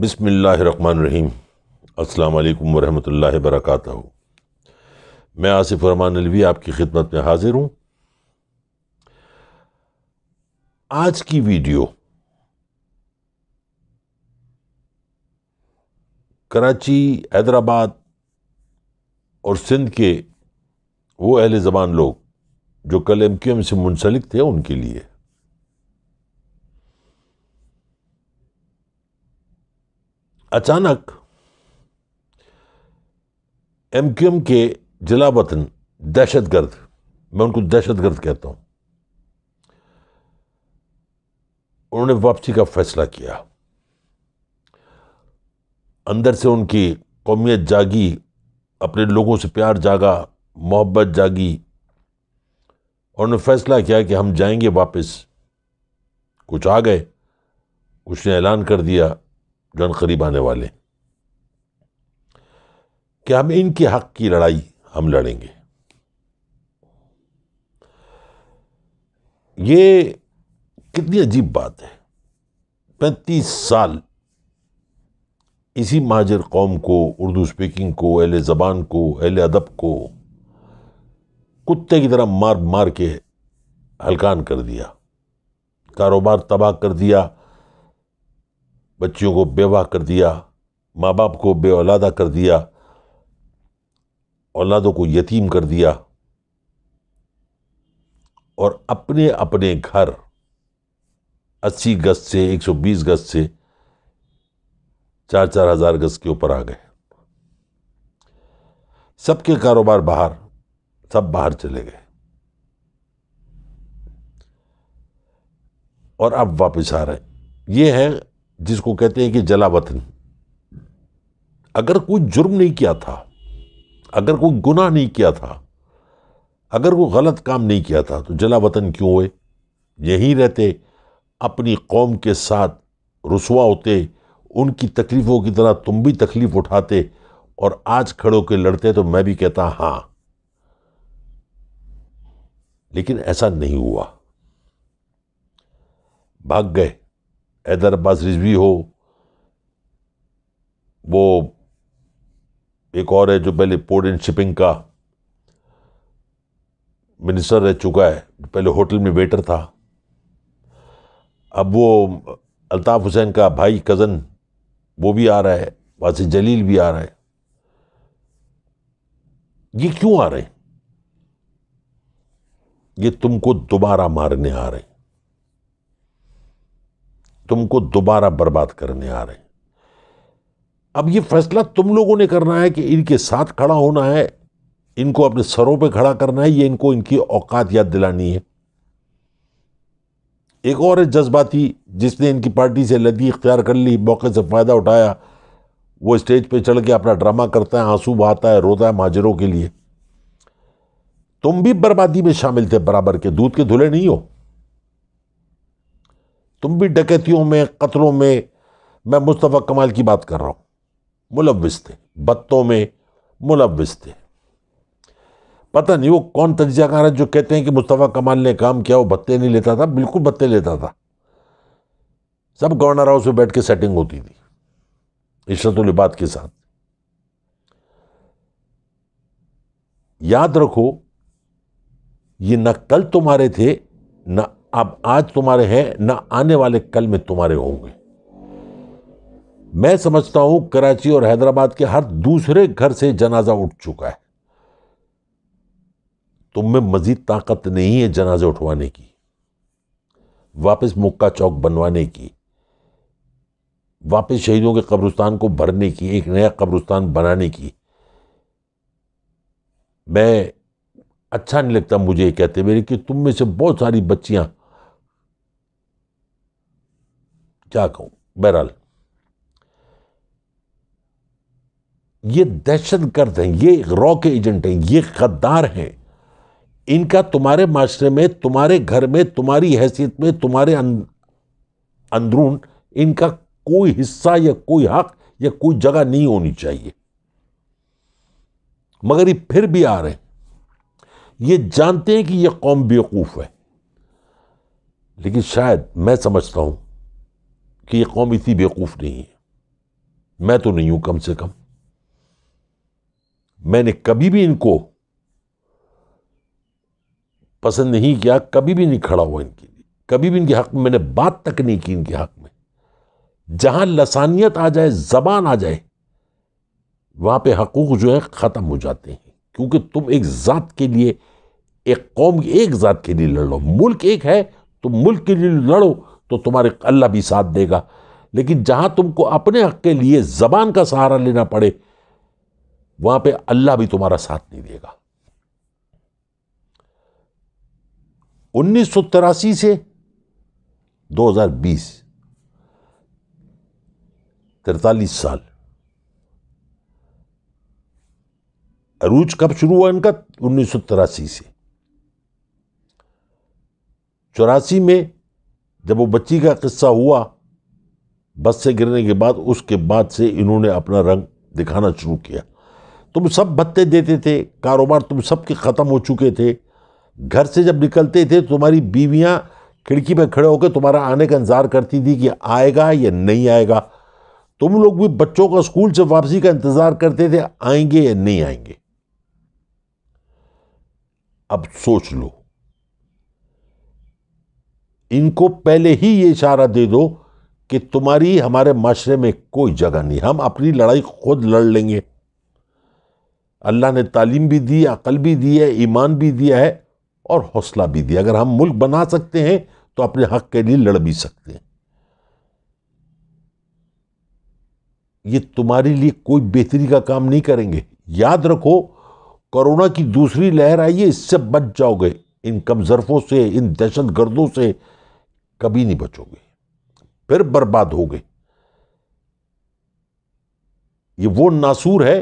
बसमीम अल्लाम वरहमत ला वरक मैं आसिफ रहमान अलवी आपकी खिदमत में हाज़िर हूँ आज की वीडियो कराची हैदराबाद और सिंध के वो अहले ज़बान लोग जो कल एम क्यू एम से मुंसलिक थे उनके लिए अचानक एम क्यू एम के जिला वतन दहशतगर्द मैं उनको दहशतगर्द कहता हूँ उन्होंने वापसी का फैसला किया अंदर से उनकी कौमियत जागी अपने लोगों से प्यार जागा मोहब्बत जागी और उन्होंने फैसला किया कि हम जाएंगे वापस कुछ आ गए कुछ ने ऐलान कर दिया जन करीब आने वाले कि हम इनके हक की लड़ाई हम लड़ेंगे ये कितनी अजीब बात है पैंतीस साल इसी माजर कौम को उर्दू स्पीकिंग को अहल ज़बान को अहल अदब को कुत्ते की तरह मार मार के हलकान कर दिया कारोबार तबाह कर दिया बच्चियों को बेवा कर दिया माँ बाप को औलादा कर दिया औलादों को यतीम कर दिया और अपने अपने घर 80 गज से 120 गज से चार चार हज़ार गज के ऊपर आ गए सबके कारोबार बाहर सब बाहर चले गए और अब वापस आ रहे हैं ये है जिसको कहते हैं कि जला वतन अगर कोई जुर्म नहीं किया था अगर कोई गुनाह नहीं किया था अगर कोई गलत काम नहीं किया था तो जला वतन क्यों हुए यहीं रहते अपनी कौम के साथ रसुआ होते उनकी तकलीफ़ों की तरह तुम भी तकलीफ़ उठाते और आज खड़ों के लड़ते तो मैं भी कहता हाँ लेकिन ऐसा नहीं हुआ भाग गए हैदर अब्बास रिजवी हो वो एक और है जो पहले पोर्ट एंड शिपिंग का मिनिस्टर रह चुका है पहले होटल में वेटर था अब वो अल्ताफ़ हुसैन का भाई कज़न वो भी आ रहा है वासी जलील भी आ रहा है ये क्यों आ रहे हैं ये तुमको दोबारा मारने आ रहे हैं तुमको दोबारा बर्बाद करने आ रहे हैं अब ये फैसला तुम लोगों ने करना है कि इनके साथ खड़ा होना है इनको अपने सरों पे खड़ा करना है ये इनको इनकी औकात याद दिलानी है एक और है जज्बाती जिसने इनकी पार्टी से लदी इख्तियार कर ली मौके से फ़ायदा उठाया वो स्टेज पे चढ़ के अपना ड्रामा करता है आंसू बहाता है रोता है माजरों के लिए तुम भी बर्बादी में शामिल थे बराबर के दूध के धुले नहीं हो तुम भी डकैतियों में कतलों में मैं मुस्तफ़ा कमाल की बात कर रहा हूँ मुलविस थे बत्तों में मुलविस थे पता नहीं वो कौन तजियाकार है जो कहते हैं कि मुस्तफ़ा कमाल ने काम किया वो बत्ते नहीं लेता था बिल्कुल बत्ते लेता था सब गवर्नर हाउस में बैठ के सेटिंग होती थी इशरतुलबात के साथ याद रखो ये न कल तुम्हारे थे ना अब आज तुम्हारे हैं ना आने वाले कल में तुम्हारे होंगे मैं समझता हूं कराची और हैदराबाद के हर दूसरे घर से जनाजा उठ चुका है तुम में मजीद ताकत नहीं है जनाजे उठवाने की वापस मुक्का चौक बनवाने की वापस शहीदों के कब्रिस्तान को भरने की एक नया कब्रिस्तान बनाने की मैं अच्छा नहीं लगता मुझे कहते मेरे कि तुम में से बहुत सारी बच्चियां क्या कहूं बहरहाल ये दहशत गर्द हैं ये रॉ के एजेंट हैं ये गद्दार हैं इनका तुम्हारे माशरे में तुम्हारे घर में तुम्हारी हैसियत में तुम्हारे अं-, अंदरून इनका कोई हिस्सा या कोई हक या कोई जगह नहीं होनी चाहिए मगर ये फिर भी आ रहे हैं ये जानते हैं कि यह कौम बेवकूफ़ है लेकिन शायद मैं समझता हूं कि ये कौम इतनी बेवकूफ़ नहीं है मैं तो नहीं हूं कम से कम मैंने कभी भी इनको पसंद नहीं किया कभी भी नहीं खड़ा हुआ इनके लिए कभी भी इनके हक में मैंने बात तक नहीं की इनके हक में जहां लसानियत आ जाए ज़बान आ जाए वहां पे हकूक़ जो है ख़त्म हो जाते हैं क्योंकि तुम एक ज़ात के लिए एक कौम एक ज़ात के लिए लड़ लो मुल्क एक है तो मुल्क के लिए लड़ो तो तुम्हारे अल्लाह भी साथ देगा लेकिन जहां तुमको अपने हक के लिए ज़बान का सहारा लेना पड़े वहां पे अल्लाह भी तुम्हारा साथ नहीं देगा उन्नीस से 2020 तिरतालीस साल अरूज कब शुरू हुआ इनका उन्नीस से चौरासी में जब वो बच्ची का किस्सा हुआ बस से गिरने के बाद उसके बाद से इन्होंने अपना रंग दिखाना शुरू किया तुम सब भत्ते देते थे कारोबार तुम सब के ख़त्म हो चुके थे घर से जब निकलते थे तो तुम्हारी बीवियाँ खिड़की पर खड़े होकर तुम्हारा आने का इंतज़ार करती थी कि आएगा या नहीं आएगा तुम लोग भी बच्चों का स्कूल से वापसी का इंतज़ार करते थे आएंगे या नहीं आएंगे अब सोच लो इनको पहले ही ये इशारा दे दो कि तुम्हारी हमारे माशरे में कोई जगह नहीं हम अपनी लड़ाई खुद लड़ लेंगे अल्लाह ने तालीम भी दी अकल भी दी है ईमान भी दिया है और हौसला भी दिया अगर हम मुल्क बना सकते हैं तो अपने हक के लिए लड़ भी सकते हैं ये तुम्हारे लिए कोई बेहतरी का काम नहीं करेंगे याद रखो कोरोना की दूसरी लहर आई है इससे बच जाओगे इन कमजरफों से इन दहशत गर्दों से कभी नहीं बचोगे फिर बर्बाद हो गए ये वो नासूर है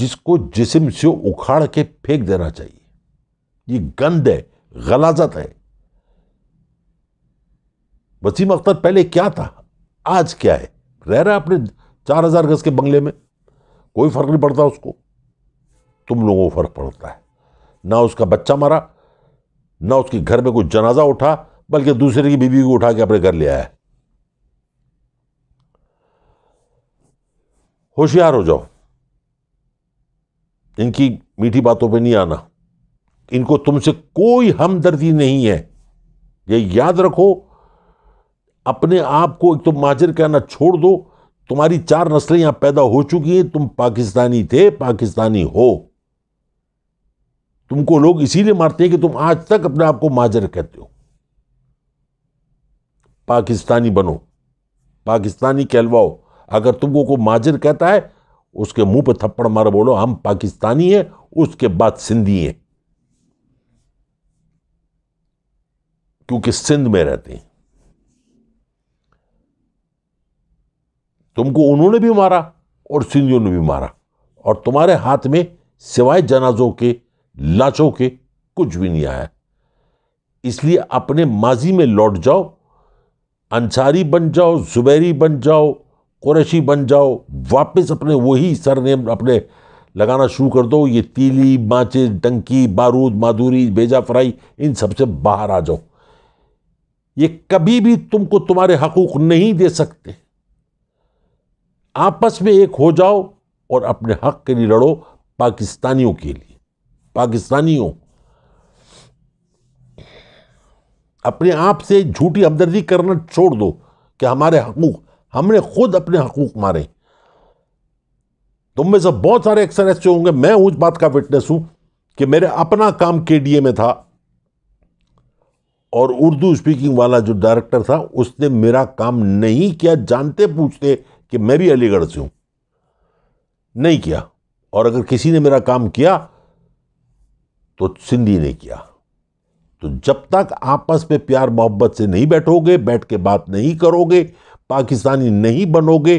जिसको जिसम से उखाड़ के फेंक देना चाहिए ये गंद है गलाजत है वसीम अख्तर पहले क्या था आज क्या है रह रहा है अपने चार हजार गज के बंगले में कोई फर्क नहीं पड़ता उसको तुम लोगों को फर्क पड़ता है ना उसका बच्चा मरा ना उसके घर में कोई जनाजा उठा बल्कि दूसरे की बीवी को उठा के अपने घर ले आया होशियार हो जाओ इनकी मीठी बातों पे नहीं आना इनको तुमसे कोई हमदर्दी नहीं है ये याद रखो अपने आप को एक तो माजर कहना छोड़ दो तुम्हारी चार नस्लें यहां पैदा हो चुकी हैं तुम पाकिस्तानी थे पाकिस्तानी हो तुमको लोग इसीलिए मारते हैं कि तुम आज तक अपने आप को माजर कहते हो पाकिस्तानी बनो पाकिस्तानी कहलवाओ अगर तुमको को माजिर कहता है उसके मुंह पर थप्पड़ मारो बोलो हम पाकिस्तानी हैं उसके बाद सिंधी हैं क्योंकि सिंध में रहते हैं तुमको उन्होंने भी मारा और सिंधियों ने भी मारा और तुम्हारे हाथ में सिवाय जनाजों के लाशों के कुछ भी नहीं आया इसलिए अपने माजी में लौट जाओ अंसारी बन जाओ जुबैरी बन जाओ कुरैशी बन जाओ वापस अपने वही सरनेम अपने लगाना शुरू कर दो ये तीली माचिस डंकी बारूद माधुरी बेजा फ्राई इन सबसे बाहर आ जाओ ये कभी भी तुमको तुम्हारे हकूक नहीं दे सकते आपस में एक हो जाओ और अपने हक के लिए लड़ो पाकिस्तानियों के लिए पाकिस्तानियों अपने आप से झूठी हमदर्दी करना छोड़ दो कि हमारे हकूक हमने खुद अपने हकूक मारे तुम में से बहुत सारे एक्सर ऐसे होंगे मैं उस बात का विटनेस हूं कि मेरे अपना काम के डी ए में था और उर्दू स्पीकिंग वाला जो डायरेक्टर था उसने मेरा काम नहीं किया जानते पूछते कि मैं भी अलीगढ़ से हूं नहीं किया और अगर किसी ने मेरा काम किया तो सिंधी ने किया तो जब तक आपस में प्यार मोहब्बत से नहीं बैठोगे बैठ के बात नहीं करोगे पाकिस्तानी नहीं बनोगे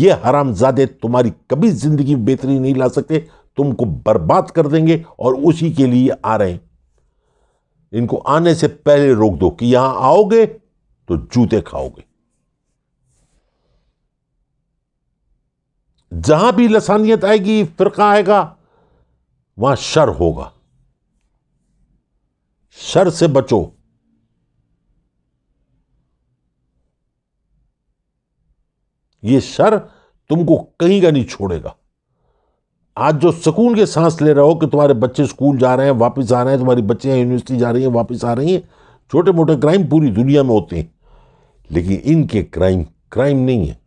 ये हरामजादे तुम्हारी कभी ज़िंदगी बेहतरी नहीं ला सकते तुमको बर्बाद कर देंगे और उसी के लिए आ रहे हैं इनको आने से पहले रोक दो कि यहां आओगे तो जूते खाओगे जहां भी लसानियत आएगी फिरका आएगा वहां शर होगा शर से बचो ये शर तुमको कहीं का नहीं छोड़ेगा आज जो सुकून के सांस ले रहे हो कि तुम्हारे बच्चे स्कूल जा रहे हैं वापस आ रहे हैं तुम्हारी बच्चे यूनिवर्सिटी जा रही हैं वापस आ रही हैं छोटे मोटे क्राइम पूरी दुनिया में होते हैं लेकिन इनके क्राइम क्राइम नहीं है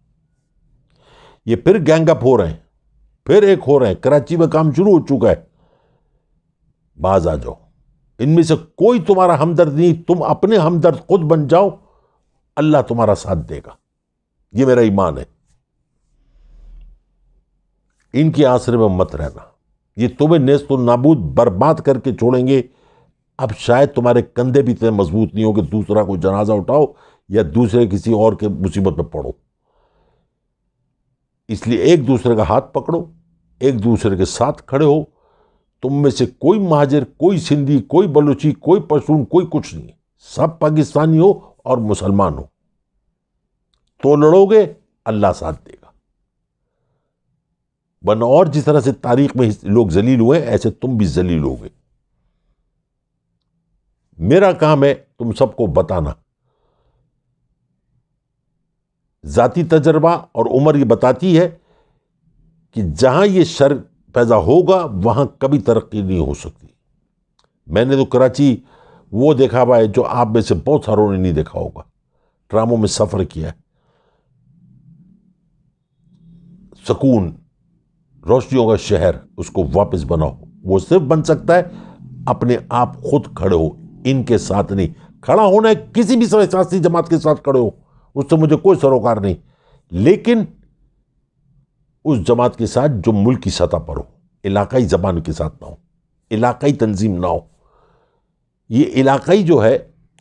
ये फिर गैंगअप हो रहे हैं फिर एक हो रहे हैं कराची में काम शुरू हो चुका है बाज आ जाओ इनमें से कोई तुम्हारा हमदर्द नहीं तुम अपने हमदर्द खुद बन जाओ अल्लाह तुम्हारा साथ देगा ये मेरा ईमान है इनके आसरे में मत रहना ये तुम्हें नेस्त नाबूद बर्बाद करके छोड़ेंगे अब शायद तुम्हारे कंधे भी इतने मजबूत नहीं हो कि दूसरा कोई जनाजा उठाओ या दूसरे किसी और के मुसीबत में पड़ो इसलिए एक दूसरे का हाथ पकड़ो एक दूसरे के साथ खड़े हो तुम में से कोई महाजर कोई सिंधी कोई बलूची कोई पशून कोई कुछ नहीं सब पाकिस्तानी हो और मुसलमान हो तो लड़ोगे अल्लाह साथ देगा बन और जिस तरह से तारीख में लोग जलील हुए ऐसे तुम भी जलील होगे मेरा काम है तुम सबको बताना जाति तजर्बा और उम्र ये बताती है कि जहां ये शर्त पैदा होगा वहाँ कभी तरक्की नहीं हो सकती मैंने तो कराची वो देखा हुआ है जो आप में से बहुत सारों ने नहीं देखा होगा ट्रामों में सफ़र किया है सुकून रोशनियों का शहर उसको वापस बनाओ वो सिर्फ बन सकता है अपने आप खुद खड़े हो इनके साथ नहीं खड़ा होना है किसी भी सियासी जमात के साथ खड़े हो उससे मुझे कोई सरोकार नहीं लेकिन उस जमात के साथ जो मुल्क की सतह पर हो इलाकाई ज़बान के साथ ना हो इलाकाई तंजीम ना हो ये इलाकाई जो है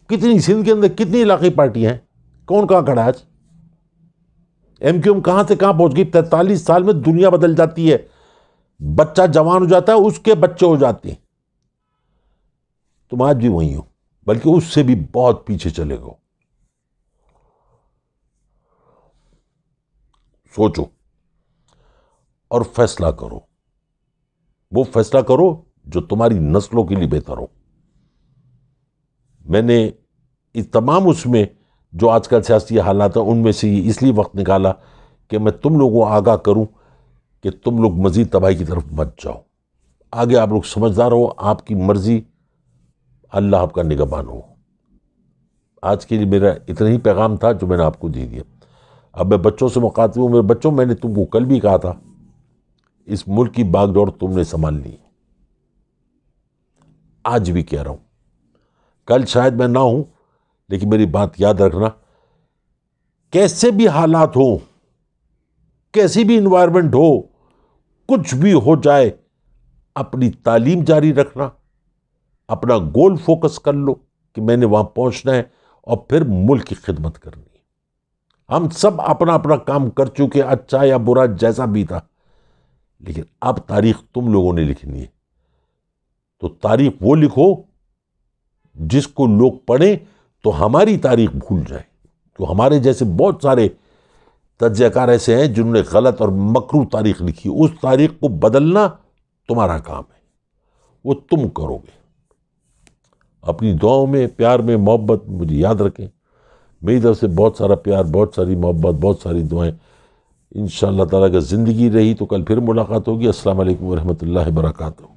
कितनी सिंध के अंदर कितनी इलाकाई पार्टियां हैं कौन कहाँ खड़ा आज एम क्यू एम कहाँ से कहाँ पहुँच गई पैंतालीस साल में दुनिया बदल जाती है बच्चा जवान हो जाता है उसके बच्चे हो जाते हैं तुम आज भी वही हो बल्कि उससे भी बहुत पीछे चले गो सोचो और फैसला करो वो फैसला करो जो तुम्हारी नस्लों के लिए बेहतर हो मैंने इस तमाम उसमें जो आजकल सियासी हालात हैं उनमें से ये इसलिए वक्त निकाला कि मैं तुम लोगों को आगाह करूं कि तुम लोग मज़ीद तबाही की तरफ मत जाओ आगे आप लोग समझदार हो आपकी मर्ज़ी अल्लाह आपका निगमान हो आज के लिए मेरा इतना ही पैगाम था जो मैंने आपको दे दिया अब मैं बच्चों से मुखातिब हूँ मेरे बच्चों मैंने तुमको कल भी कहा था इस मुल्क की बागडोर तुमने संभाल ली आज भी कह रहा हूं कल शायद मैं ना हूं लेकिन मेरी बात याद रखना कैसे भी हालात हो कैसी भी इन्वायरमेंट हो कुछ भी हो जाए अपनी तालीम जारी रखना अपना गोल फोकस कर लो कि मैंने वहां पहुंचना है और फिर मुल्क की खिदमत करनी है हम सब अपना अपना काम कर चुके अच्छा या बुरा जैसा भी था लेकिन अब तारीख तुम लोगों ने लिखनी है तो तारीख वो लिखो जिसको लोग पढ़ें तो हमारी तारीख भूल जाए तो हमारे जैसे बहुत सारे तजयकार ऐसे हैं जिन्होंने गलत और मकरू तारीख लिखी उस तारीख को बदलना तुम्हारा काम है वो तुम करोगे अपनी दुआओं में प्यार में मोहब्बत मुझे याद रखें मेरी तरफ से बहुत सारा प्यार बहुत सारी मोहब्बत बहुत सारी दुआएं इन ताला अगर ज़िंदगी रही तो कल फिर मुलाकात होगी असल वरहमल वर्क